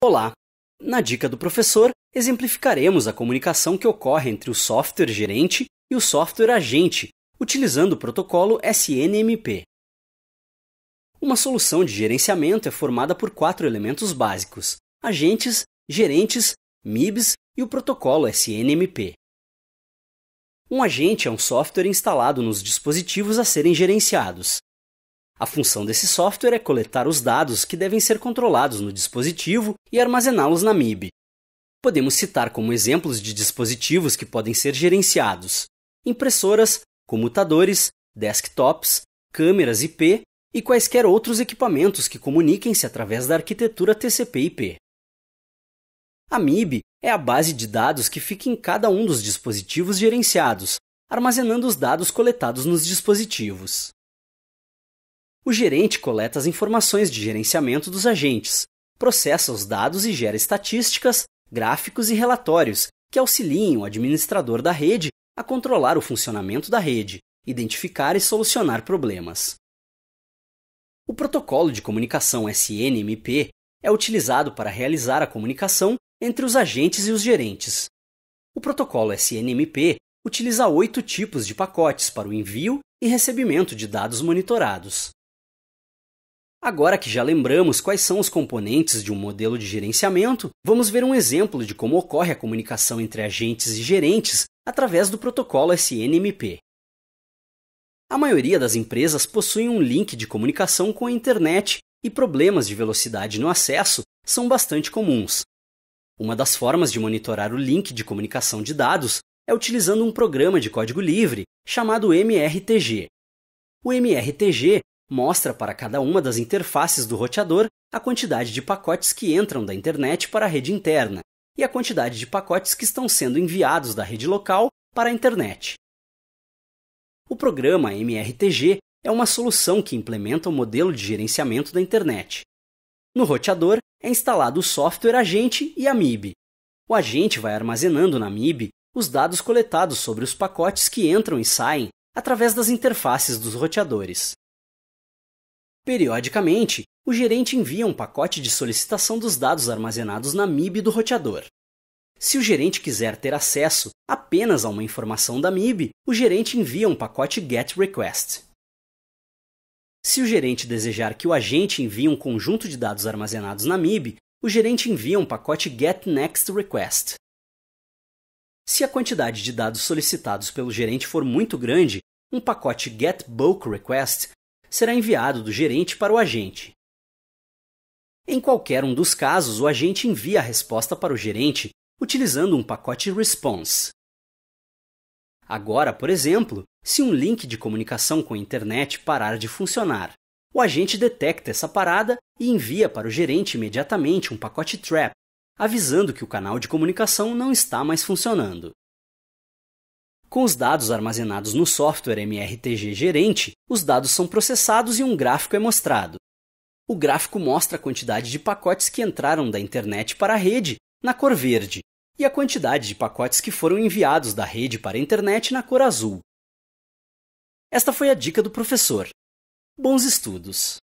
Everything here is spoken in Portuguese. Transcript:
Olá! Na dica do professor, exemplificaremos a comunicação que ocorre entre o software gerente e o software agente, utilizando o protocolo SNMP. Uma solução de gerenciamento é formada por quatro elementos básicos: agentes, gerentes, MIBs e o protocolo SNMP. Um agente é um software instalado nos dispositivos a serem gerenciados. A função desse software é coletar os dados que devem ser controlados no dispositivo e armazená-los na MIB. Podemos citar como exemplos de dispositivos que podem ser gerenciados: impressoras, comutadores, desktops, câmeras IP e quaisquer outros equipamentos que comuniquem-se através da arquitetura TCP/IP. A MIB é a base de dados que fica em cada um dos dispositivos gerenciados, armazenando os dados coletados nos dispositivos. O gerente coleta as informações de gerenciamento dos agentes, processa os dados e gera estatísticas, gráficos e relatórios que auxiliem o administrador da rede a controlar o funcionamento da rede, identificar e solucionar problemas. O protocolo de comunicação SNMP é utilizado para realizar a comunicação entre os agentes e os gerentes. O protocolo SNMP utiliza oito tipos de pacotes para o envio e recebimento de dados monitorados. Agora que já lembramos quais são os componentes de um modelo de gerenciamento, vamos ver um exemplo de como ocorre a comunicação entre agentes e gerentes através do protocolo SNMP. A maioria das empresas possui um link de comunicação com a internet e problemas de velocidade no acesso são bastante comuns. Uma das formas de monitorar o link de comunicação de dados é utilizando um programa de código livre chamado MRTG. O MRTG mostra para cada uma das interfaces do roteador a quantidade de pacotes que entram da internet para a rede interna e a quantidade de pacotes que estão sendo enviados da rede local para a internet. O programa MRTG é uma solução que implementa o modelo de gerenciamento da internet. No roteador é instalado o software agente e a MIB. O agente vai armazenando na MIB os dados coletados sobre os pacotes que entram e saem através das interfaces dos roteadores. Periodicamente, o gerente envia um pacote de solicitação dos dados armazenados na MIB do roteador. Se o gerente quiser ter acesso apenas a uma informação da MIB, o gerente envia um pacote GET Request. Se o gerente desejar que o agente envie um conjunto de dados armazenados na MIB, o gerente envia um pacote Get Next Request. Se a quantidade de dados solicitados pelo gerente for muito grande, um pacote Get Bulk Request será enviado do gerente para o agente. Em qualquer um dos casos, o agente envia a resposta para o gerente utilizando um pacote response. Agora, por exemplo, se um link de comunicação com a internet parar de funcionar, o agente detecta essa parada e envia para o gerente imediatamente um pacote TRAP, avisando que o canal de comunicação não está mais funcionando. Com os dados armazenados no software MRTG gerente, os dados são processados e um gráfico é mostrado. O gráfico mostra a quantidade de pacotes que entraram da internet para a rede, na cor verde, e a quantidade de pacotes que foram enviados da rede para a internet, na cor azul. Esta foi a dica do professor. Bons estudos!